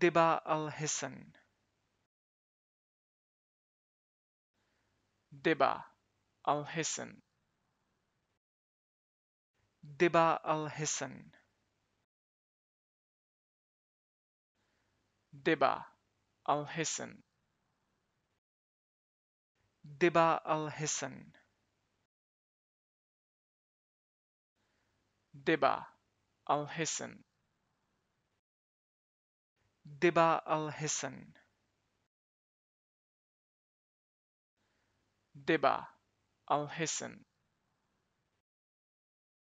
Deba al Hasan. Dibba al Hasan. Dibba al Hasan. Dibba al Hasan. Dibba al Hasan. al Deba al-Hisn. Dibba al-Hisn